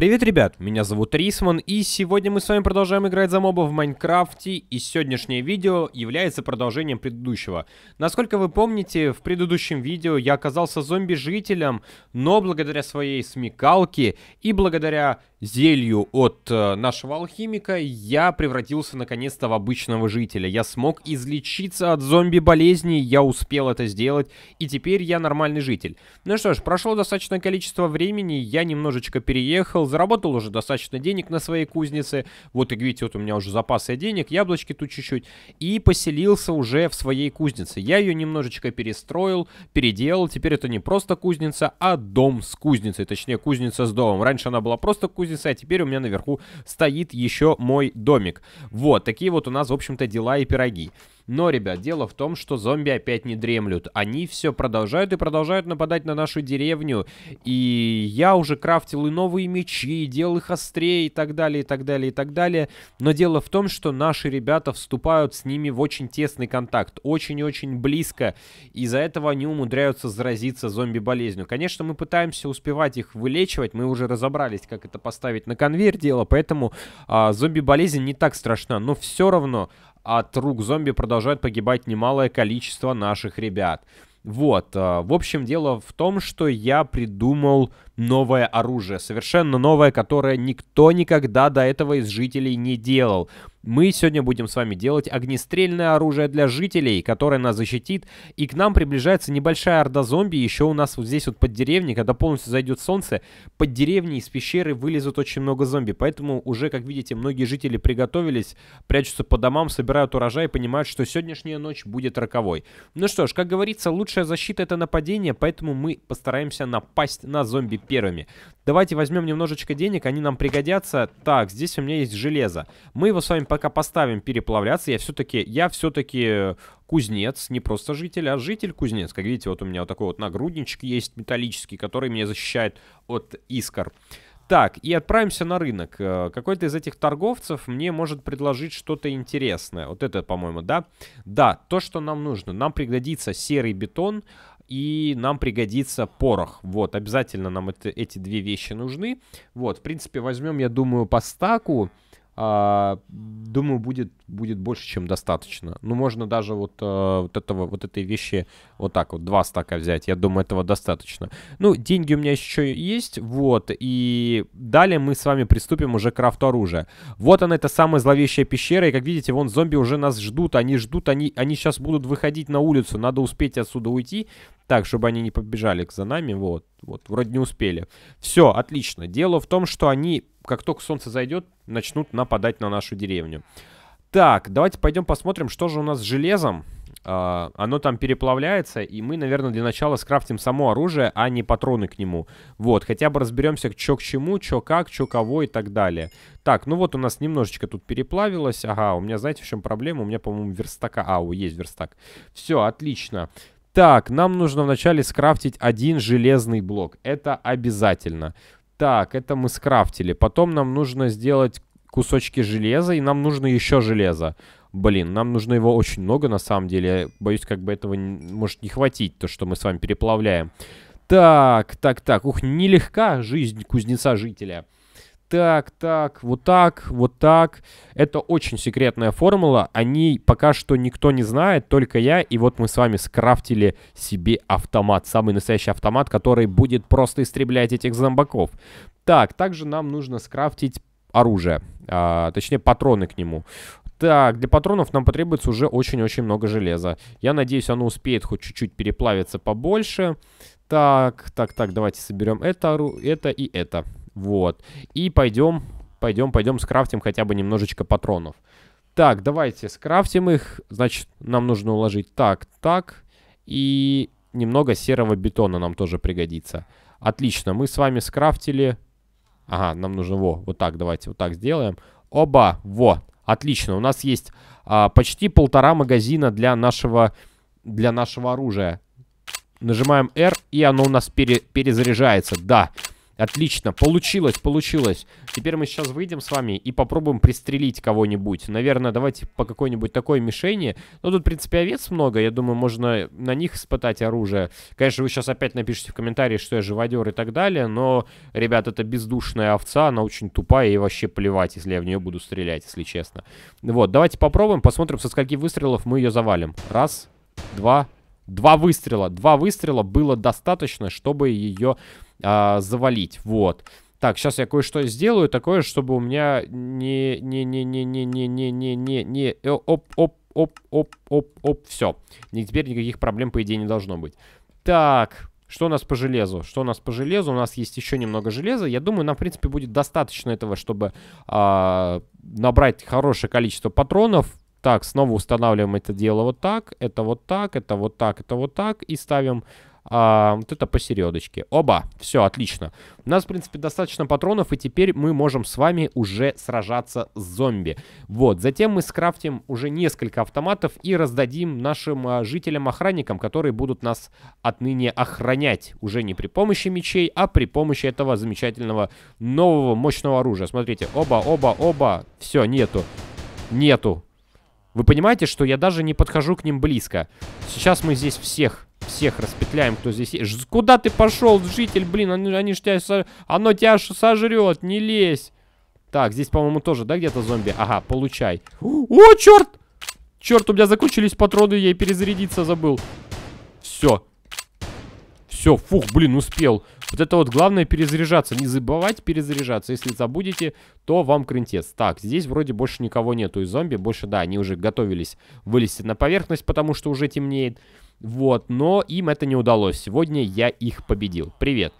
Привет, ребят, меня зовут Рисман, и сегодня мы с вами продолжаем играть за моба в Майнкрафте, и сегодняшнее видео является продолжением предыдущего. Насколько вы помните, в предыдущем видео я оказался зомби-жителем, но благодаря своей смекалке и благодаря зелью от э, нашего алхимика я превратился наконец-то в обычного жителя. Я смог излечиться от зомби болезни, я успел это сделать, и теперь я нормальный житель. Ну что ж, прошло достаточное количество времени, я немножечко переехал, заработал уже достаточно денег на своей кузнице. Вот и видите, вот у меня уже запасы денег, яблочки тут чуть-чуть. И поселился уже в своей кузнице. Я ее немножечко перестроил, переделал. Теперь это не просто кузница, а дом с кузницей. Точнее, кузница с домом. Раньше она была просто кузница, а теперь у меня наверху стоит еще мой домик. Вот, такие вот у нас, в общем-то, дела и пироги. Но, ребят, дело в том, что зомби опять не дремлют. Они все продолжают и продолжают нападать на нашу деревню. И я уже крафтил и новые мечи, и делал их острее, и так далее, и так далее, и так далее. Но дело в том, что наши ребята вступают с ними в очень тесный контакт, очень-очень близко. Из-за этого они умудряются заразиться зомби-болезнью. Конечно, мы пытаемся успевать их вылечивать. Мы уже разобрались, как это поставить на конвейер дело, поэтому а, зомби-болезнь не так страшна. Но все равно от рук зомби продолжает погибать немалое количество наших ребят. Вот, э, в общем, дело в том, что я придумал новое оружие, совершенно новое, которое никто никогда до этого из жителей не делал. Мы сегодня будем с вами делать огнестрельное оружие для жителей, которое нас защитит, и к нам приближается небольшая орда зомби, еще у нас вот здесь вот под деревней, когда полностью зайдет солнце, под деревней из пещеры вылезут очень много зомби, поэтому уже, как видите, многие жители приготовились, прячутся по домам, собирают урожай и понимают, что сегодняшняя ночь будет роковой. Ну что ж, как говорится, лучшая защита это нападение, поэтому мы постараемся напасть на зомби первыми. Давайте возьмем немножечко денег, они нам пригодятся. Так, здесь у меня есть железо. Мы его с вами пока поставим переплавляться, я все-таки, я все-таки э, кузнец, не просто житель, а житель-кузнец. Как видите, вот у меня вот такой вот нагрудничек есть металлический, который меня защищает от искр. Так, и отправимся на рынок. Э, какой-то из этих торговцев мне может предложить что-то интересное. Вот это, по-моему, да? Да, то, что нам нужно. Нам пригодится серый бетон, и нам пригодится порох. Вот, обязательно нам это, эти две вещи нужны. Вот, в принципе, возьмем, я думаю, по стаку. А, думаю, будет, будет больше, чем достаточно. Ну, можно даже вот, э, вот, этого, вот этой вещи вот так вот, два стака взять. Я думаю, этого достаточно. Ну, деньги у меня еще есть, вот. И далее мы с вами приступим уже к крафту оружия. Вот она, эта самая зловещая пещера. И, как видите, вон зомби уже нас ждут. Они ждут, они, они сейчас будут выходить на улицу. Надо успеть отсюда уйти. Так, чтобы они не побежали за нами, вот, вот, вроде не успели. Все, отлично. Дело в том, что они как только солнце зайдет, начнут нападать на нашу деревню. Так, давайте пойдем посмотрим, что же у нас с железом. Uh, оно там переплавляется, и мы, наверное, для начала скрафтим само оружие, а не патроны к нему. Вот, хотя бы разберемся, чё к чему, чё как, чё кого и так далее. Так, ну вот у нас немножечко тут переплавилось. Ага, у меня, знаете, в чем проблема? У меня, по-моему, верстака... А, у, есть верстак. Все, отлично. Так, нам нужно вначале скрафтить один железный блок. Это обязательно. Так, это мы скрафтили. Потом нам нужно сделать кусочки железа, и нам нужно еще железо. Блин, нам нужно его очень много, на самом деле. Я боюсь, как бы этого не, может не хватить, то, что мы с вами переплавляем. Так, так, так. Ух, нелегка жизнь кузнеца-жителя так, так, вот так, вот так. Это очень секретная формула. Они пока что никто не знает, только я. И вот мы с вами скрафтили себе автомат. Самый настоящий автомат, который будет просто истреблять этих зомбаков. Так, также нам нужно скрафтить оружие. А, точнее, патроны к нему. Так, для патронов нам потребуется уже очень-очень много железа. Я надеюсь, оно успеет хоть чуть-чуть переплавиться побольше. Так, так, так, давайте соберем это, это и это. Вот. И пойдем, пойдем, пойдем скрафтим хотя бы немножечко патронов. Так, давайте скрафтим их. Значит, нам нужно уложить так, так. И немного серого бетона нам тоже пригодится. Отлично, мы с вами скрафтили... Ага, нам нужно, во, вот так, давайте вот так сделаем. Оба, во, отлично. У нас есть а, почти полтора магазина для нашего, для нашего оружия. Нажимаем R, и оно у нас пере, перезаряжается, да. Да. Отлично, получилось, получилось. Теперь мы сейчас выйдем с вами и попробуем пристрелить кого-нибудь. Наверное, давайте по какой-нибудь такой мишени. Ну, тут, в принципе, овец много, я думаю, можно на них испытать оружие. Конечно, вы сейчас опять напишите в комментарии, что я живодер и так далее, но, ребят, это бездушная овца, она очень тупая и вообще плевать, если я в нее буду стрелять, если честно. Вот, давайте попробуем, посмотрим, со скольки выстрелов мы ее завалим. Раз, два, два выстрела. Два выстрела было достаточно, чтобы ее а, завалить, вот. Так, сейчас я кое-что сделаю такое, чтобы у меня не не не не не не не не не не оп оп оп оп оп оп все. И теперь никаких проблем по идее не должно быть. Так, что у нас по железу? Что у нас по железу? У нас есть еще немного железа. Я думаю, нам, в принципе, будет достаточно этого, чтобы э, набрать хорошее количество патронов. Так, снова устанавливаем это дело вот так. Это вот так, это вот так, это вот так. И ставим а, вот это посередочке. Оба, все, отлично. У нас, в принципе, достаточно патронов, и теперь мы можем с вами уже сражаться с зомби. Вот, затем мы скрафтим уже несколько автоматов и раздадим нашим а, жителям-охранникам, которые будут нас отныне охранять. Уже не при помощи мечей, а при помощи этого замечательного нового мощного оружия. Смотрите, оба, оба, оба, все, нету. Нету. Вы понимаете, что я даже не подхожу к ним близко. Сейчас мы здесь всех всех распетляем, кто здесь есть. Куда ты пошел, житель, блин? Они, они ж тебя... Оно тебя сожрет, не лезь. Так, здесь, по-моему, тоже, да, где-то зомби? Ага, получай. О, черт! Черт, у меня закончились патроны, я и перезарядиться забыл. Все. Все, фух, блин, успел. Вот это вот главное перезаряжаться. Не забывать перезаряжаться. Если забудете, то вам крынтец. Так, здесь вроде больше никого нету и зомби. Больше, да, они уже готовились вылезти на поверхность, потому что уже темнеет. Вот, но им это не удалось. Сегодня я их победил. Привет.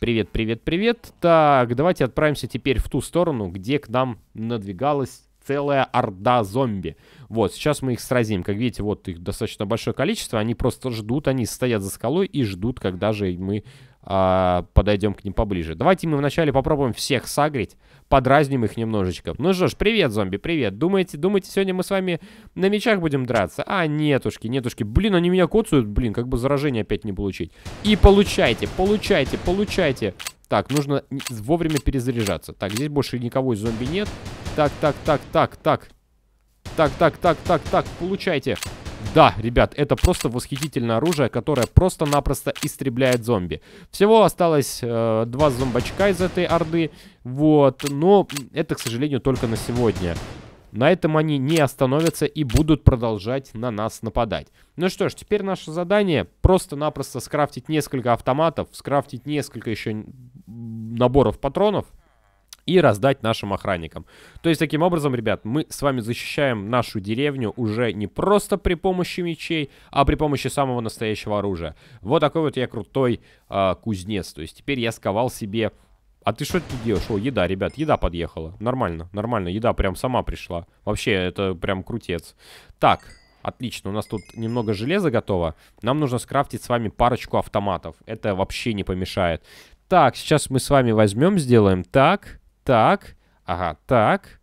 Привет, привет, привет. Так, давайте отправимся теперь в ту сторону, где к нам надвигалась целая орда зомби. Вот, сейчас мы их сразим. Как видите, вот их достаточно большое количество. Они просто ждут, они стоят за скалой и ждут, когда же мы э, а, подойдем к ним поближе. Давайте мы вначале попробуем всех сагрить, подразним их немножечко. Ну что ж, привет, зомби, привет. Думаете, думаете, сегодня мы с вами на мечах будем драться? А, нетушки, нетушки. Блин, они меня коцают, блин, как бы заражение опять не получить. И получайте, получайте, получайте. Так, нужно вовремя перезаряжаться. Так, здесь больше никого из зомби нет. Так, так, так, так, так. Так, так, так, так, так, получайте. Да, ребят, это просто восхитительное оружие, которое просто-напросто истребляет зомби. Всего осталось э, два зомбачка из этой орды, вот, но это, к сожалению, только на сегодня. На этом они не остановятся и будут продолжать на нас нападать. Ну что ж, теперь наше задание просто-напросто скрафтить несколько автоматов, скрафтить несколько еще наборов патронов, и раздать нашим охранникам. То есть, таким образом, ребят, мы с вами защищаем нашу деревню уже не просто при помощи мечей, а при помощи самого настоящего оружия. Вот такой вот я крутой э, кузнец. То есть, теперь я сковал себе... А ты что ты делаешь? О, еда, ребят, еда подъехала. Нормально, нормально, еда прям сама пришла. Вообще, это прям крутец. Так, Отлично, у нас тут немного железа готово. Нам нужно скрафтить с вами парочку автоматов. Это вообще не помешает. Так, сейчас мы с вами возьмем, сделаем так. Так, ага, так.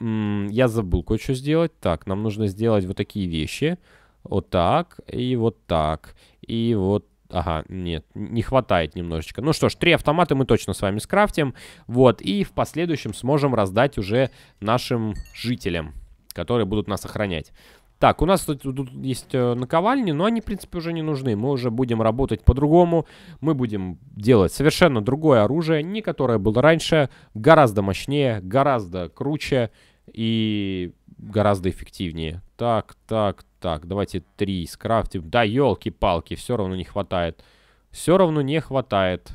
М -м, я забыл кое-что сделать. Так, нам нужно сделать вот такие вещи. Вот так, и вот так, и вот Ага, нет, не хватает немножечко. Ну что ж, три автомата мы точно с вами скрафтим. Вот, и в последующем сможем раздать уже нашим жителям, которые будут нас охранять. Так, у нас тут, тут есть э, наковальни, но они, в принципе, уже не нужны. Мы уже будем работать по-другому. Мы будем делать совершенно другое оружие, не которое было раньше. Гораздо мощнее, гораздо круче и гораздо эффективнее. Так, так, так, давайте три скрафтим. Да, елки-палки, все равно не хватает. Все равно не хватает.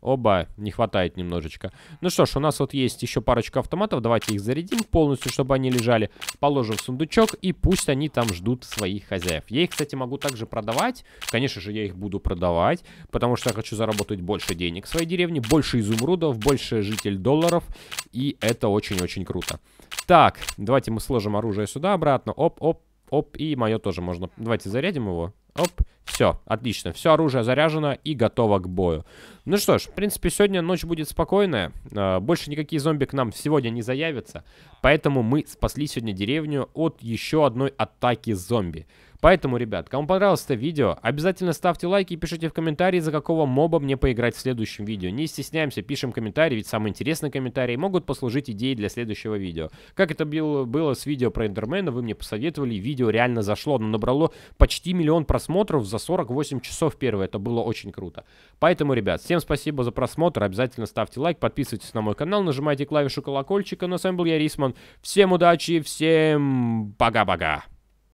Оба, не хватает немножечко. Ну что ж, у нас вот есть еще парочка автоматов. Давайте их зарядим полностью, чтобы они лежали. Положим в сундучок и пусть они там ждут своих хозяев. Я их, кстати, могу также продавать. Конечно же, я их буду продавать, потому что я хочу заработать больше денег в своей деревне, больше изумрудов, больше житель долларов. И это очень-очень круто. Так, давайте мы сложим оружие сюда обратно. Оп, оп, оп. И мое тоже можно. Давайте зарядим его. Оп. Все, отлично. Все оружие заряжено и готово к бою. Ну что ж, в принципе, сегодня ночь будет спокойная. А, больше никакие зомби к нам сегодня не заявятся. Поэтому мы спасли сегодня деревню от еще одной атаки зомби. Поэтому, ребят, кому понравилось это видео, обязательно ставьте лайки и пишите в комментарии, за какого моба мне поиграть в следующем видео. Не стесняемся, пишем комментарии, ведь самые интересные комментарии могут послужить идеей для следующего видео. Как это было, с видео про Эндермена, вы мне посоветовали, видео реально зашло, но набрало почти миллион просмотров за 48 часов первое, это было очень круто. Поэтому, ребят, всем спасибо за просмотр, обязательно ставьте лайк, подписывайтесь на мой канал, нажимайте клавишу колокольчика, ну а с вами был я, Рисман. Всем удачи, всем пока-пока.